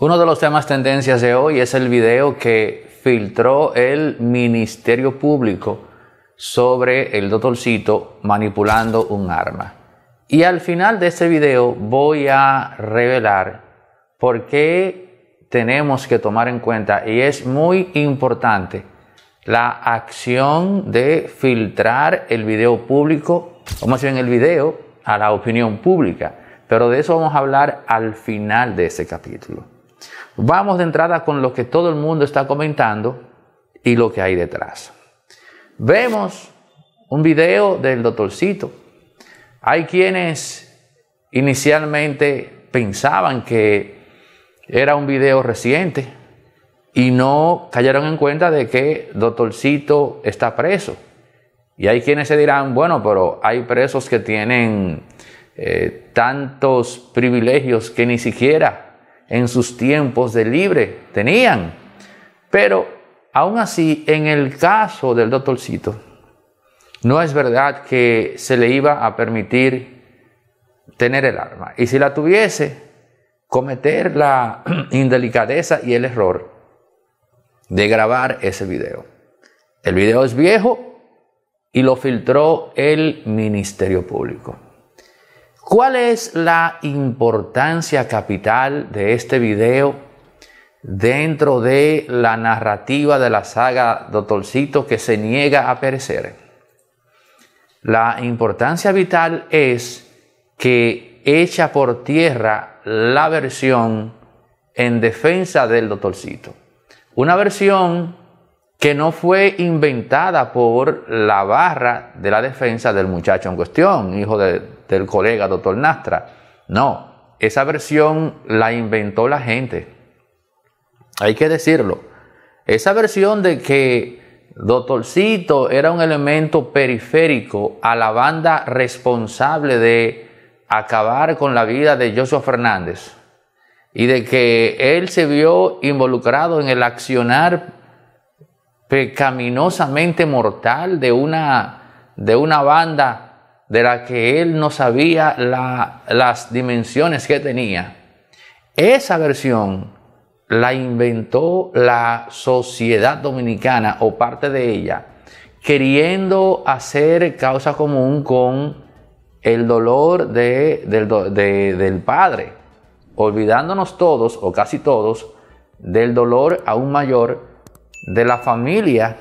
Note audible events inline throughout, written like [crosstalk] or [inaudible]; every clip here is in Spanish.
Uno de los temas tendencias de hoy es el video que filtró el Ministerio Público sobre el doctorcito manipulando un arma. Y al final de este video voy a revelar por qué tenemos que tomar en cuenta, y es muy importante, la acción de filtrar el video público, o más bien el video, a la opinión pública. Pero de eso vamos a hablar al final de este capítulo. Vamos de entrada con lo que todo el mundo está comentando y lo que hay detrás. Vemos un video del doctorcito. Hay quienes inicialmente pensaban que era un video reciente y no cayeron en cuenta de que doctorcito está preso. Y hay quienes se dirán, bueno, pero hay presos que tienen eh, tantos privilegios que ni siquiera en sus tiempos de libre, tenían. Pero aún así, en el caso del doctorcito, no es verdad que se le iba a permitir tener el arma. Y si la tuviese, cometer la [clears throat] indelicadeza y el error de grabar ese video. El video es viejo y lo filtró el Ministerio Público. ¿Cuál es la importancia capital de este video dentro de la narrativa de la saga Doctorcito que se niega a perecer? La importancia vital es que echa por tierra la versión en defensa del Doctorcito. Una versión que no fue inventada por la barra de la defensa del muchacho en cuestión, hijo de del colega doctor Nastra. No, esa versión la inventó la gente. Hay que decirlo. Esa versión de que Doctorcito era un elemento periférico a la banda responsable de acabar con la vida de Joshua Fernández y de que él se vio involucrado en el accionar pecaminosamente mortal de una, de una banda de la que él no sabía las dimensiones que tenía. Esa versión la inventó la sociedad dominicana o parte de ella, queriendo hacer causa común con el dolor de, del, del padre, olvidándonos todos o casi todos del dolor aún mayor de la familia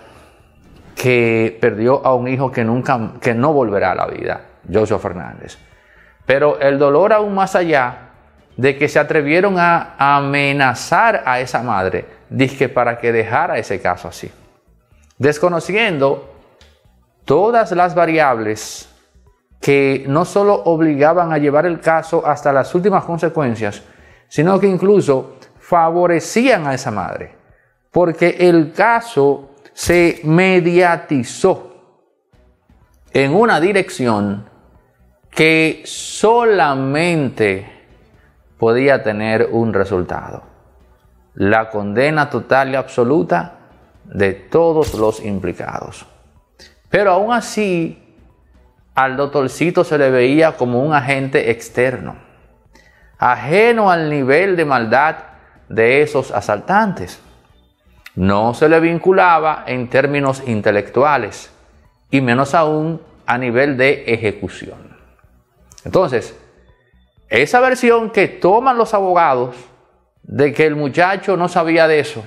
que perdió a un hijo que nunca, que no volverá a la vida, Joshua Fernández. Pero el dolor aún más allá de que se atrevieron a amenazar a esa madre, dizque para que dejara ese caso así, desconociendo todas las variables que no solo obligaban a llevar el caso hasta las últimas consecuencias, sino que incluso favorecían a esa madre, porque el caso se mediatizó en una dirección que solamente podía tener un resultado, la condena total y absoluta de todos los implicados. Pero aún así, al doctorcito se le veía como un agente externo, ajeno al nivel de maldad de esos asaltantes. No se le vinculaba en términos intelectuales y menos aún a nivel de ejecución. Entonces, esa versión que toman los abogados de que el muchacho no sabía de eso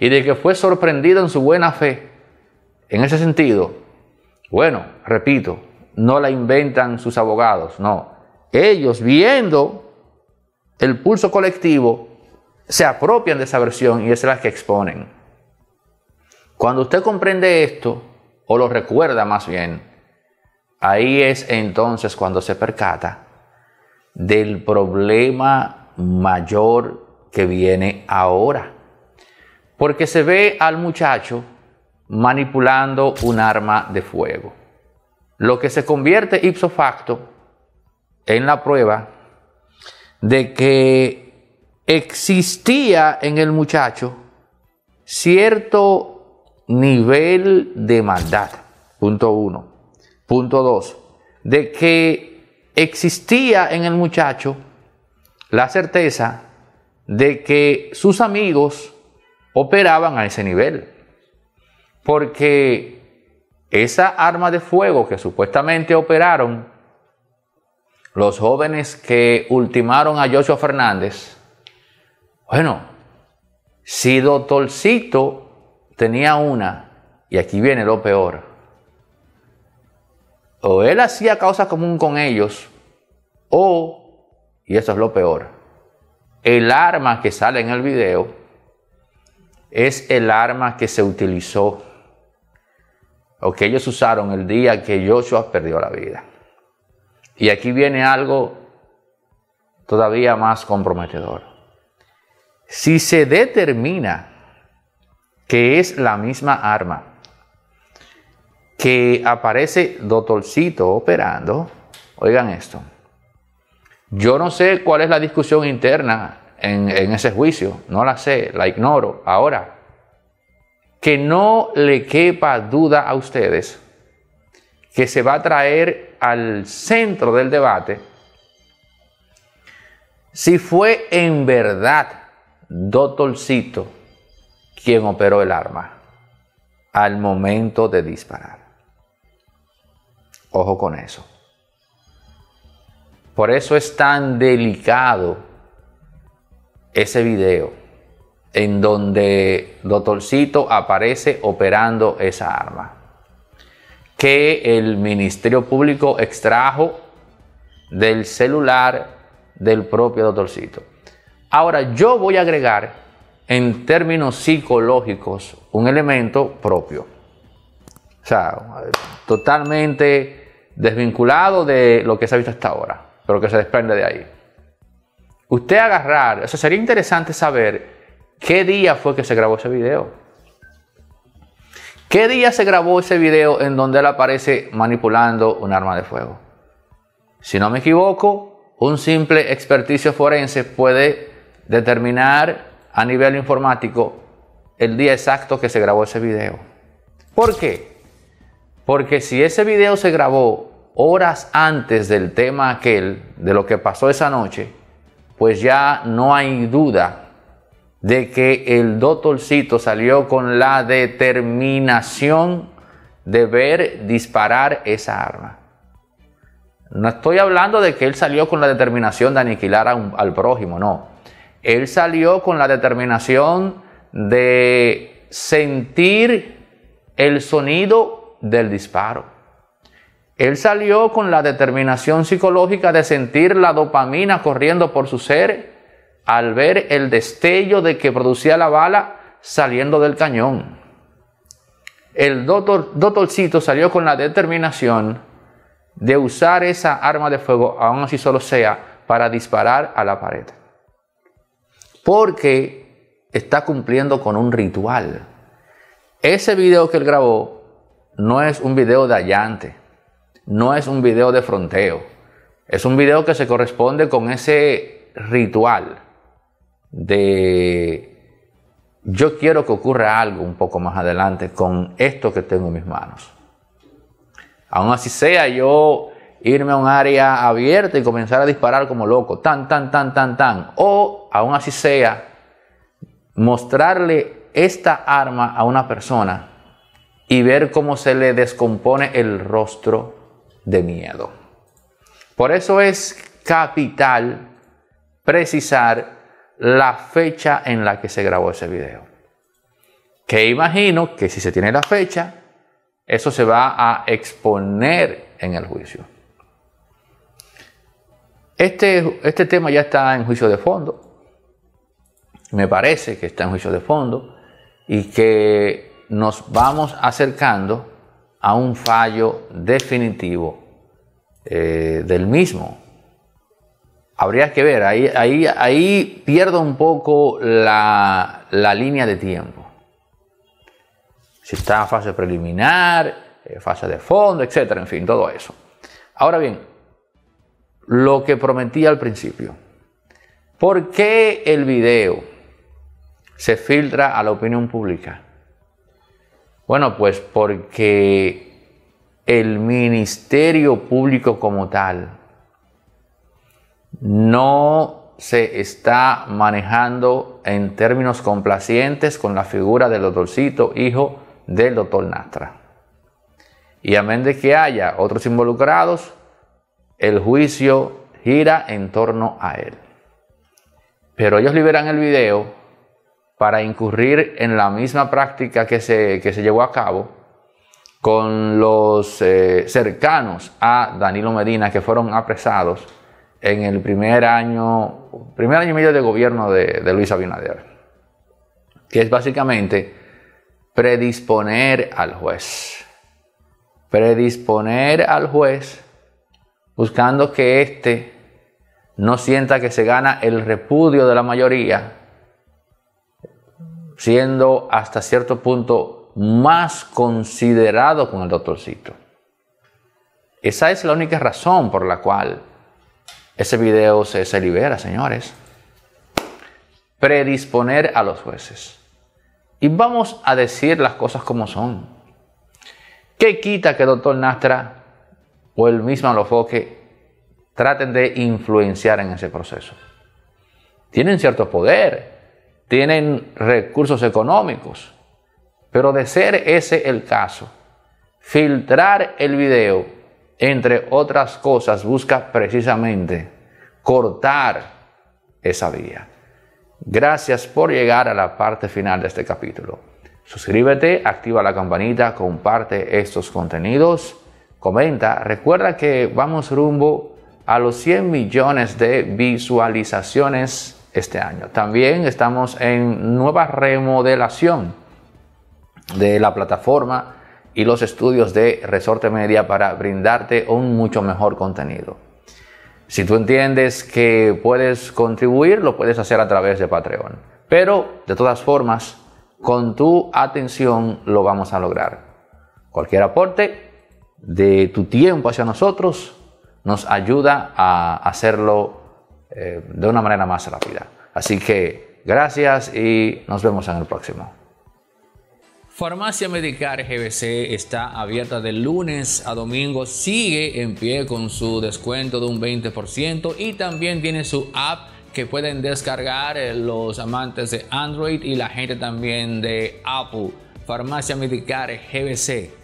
y de que fue sorprendido en su buena fe, en ese sentido, bueno, repito, no la inventan sus abogados, no. Ellos viendo el pulso colectivo se apropian de esa versión y es la que exponen. Cuando usted comprende esto, o lo recuerda más bien, ahí es entonces cuando se percata del problema mayor que viene ahora. Porque se ve al muchacho manipulando un arma de fuego. Lo que se convierte ipso facto en la prueba de que existía en el muchacho cierto nivel de maldad. Punto uno. Punto dos. De que existía en el muchacho la certeza de que sus amigos operaban a ese nivel. Porque esa arma de fuego que supuestamente operaron los jóvenes que ultimaron a Joshua Fernández, bueno, si Doctorcito tenía una, y aquí viene lo peor. O él hacía causa común con ellos, o, y eso es lo peor, el arma que sale en el video es el arma que se utilizó o que ellos usaron el día que Joshua perdió la vida. Y aquí viene algo todavía más comprometedor. Si se determina que es la misma arma que aparece Doctorcito operando, oigan esto, yo no sé cuál es la discusión interna en, en ese juicio, no la sé, la ignoro. Ahora, que no le quepa duda a ustedes que se va a traer al centro del debate si fue en verdad Dotolcito quien operó el arma al momento de disparar. Ojo con eso. Por eso es tan delicado ese video en donde Doctorcito aparece operando esa arma que el Ministerio Público extrajo del celular del propio Doctorcito. Ahora yo voy a agregar en términos psicológicos un elemento propio. O sea, totalmente desvinculado de lo que se ha visto hasta ahora, pero que se desprende de ahí. Usted agarrar, o sería interesante saber qué día fue que se grabó ese video. ¿Qué día se grabó ese video en donde él aparece manipulando un arma de fuego? Si no me equivoco, un simple experticio forense puede determinar a nivel informático el día exacto que se grabó ese video. ¿Por qué? Porque si ese video se grabó horas antes del tema aquel, de lo que pasó esa noche, pues ya no hay duda de que el doctorcito salió con la determinación de ver disparar esa arma. No estoy hablando de que él salió con la determinación de aniquilar al prójimo, no él salió con la determinación de sentir el sonido del disparo. Él salió con la determinación psicológica de sentir la dopamina corriendo por su ser al ver el destello de que producía la bala saliendo del cañón. El doctor, doctorcito salió con la determinación de usar esa arma de fuego, aun así solo sea, para disparar a la pared porque está cumpliendo con un ritual. Ese video que él grabó no es un video de allante, no es un video de fronteo, es un video que se corresponde con ese ritual de yo quiero que ocurra algo un poco más adelante con esto que tengo en mis manos. Aún así sea, yo irme a un área abierta y comenzar a disparar como loco, tan, tan, tan, tan, tan. O, aún así sea, mostrarle esta arma a una persona y ver cómo se le descompone el rostro de miedo. Por eso es capital precisar la fecha en la que se grabó ese video. Que imagino que si se tiene la fecha, eso se va a exponer en el juicio. Este, este, tema ya está en juicio de fondo. Me parece que está en juicio de fondo y que nos vamos acercando a un fallo definitivo eh, del mismo. Habría que ver, ahí, ahí, ahí pierdo un poco la, la línea de tiempo. Si está en fase preliminar, eh, fase de fondo, etcétera, en fin, todo eso. Ahora bien, lo que prometí al principio. ¿Por qué el video se filtra a la opinión pública? Bueno, pues porque el ministerio público como tal no se está manejando en términos complacientes con la figura del doctorcito, hijo del doctor Nastra. Y amén de que haya otros involucrados, el juicio gira en torno a él. Pero ellos liberan el video para incurrir en la misma práctica que se, llevó a cabo con los eh, cercanos a Danilo Medina que fueron apresados en el primer año, primer año y medio de gobierno de, de Luis Abinader, que es básicamente predisponer al juez, predisponer al juez buscando que éste no sienta que se gana el repudio de la mayoría, siendo hasta cierto punto más considerado con el doctorcito. Esa es la única razón por la cual ese video se, se libera, señores. Predisponer a los jueces. Y vamos a decir las cosas como son. ¿Qué quita que el doctor Nastra o el mismo enfoque traten de influenciar en ese proceso. Tienen cierto poder, tienen recursos económicos, pero de ser ese el caso, filtrar el video, entre otras cosas, busca precisamente cortar esa vía. Gracias por llegar a la parte final de este capítulo. Suscríbete, activa la campanita, comparte estos contenidos Comenta, recuerda que vamos rumbo a los 100 millones de visualizaciones este año. También estamos en nueva remodelación de la plataforma y los estudios de Resorte Media para brindarte un mucho mejor contenido. Si tú entiendes que puedes contribuir, lo puedes hacer a través de Patreon. Pero, de todas formas, con tu atención lo vamos a lograr. Cualquier aporte de tu tiempo hacia nosotros nos ayuda a hacerlo eh, de una manera más rápida. Así que gracias y nos vemos en el próximo. Farmacia Medicar GBC está abierta de lunes a domingo, sigue en pie con su descuento de un 20% y también tiene su app que pueden descargar eh, los amantes de Android y la gente también de Apple. Farmacia Medicar GBC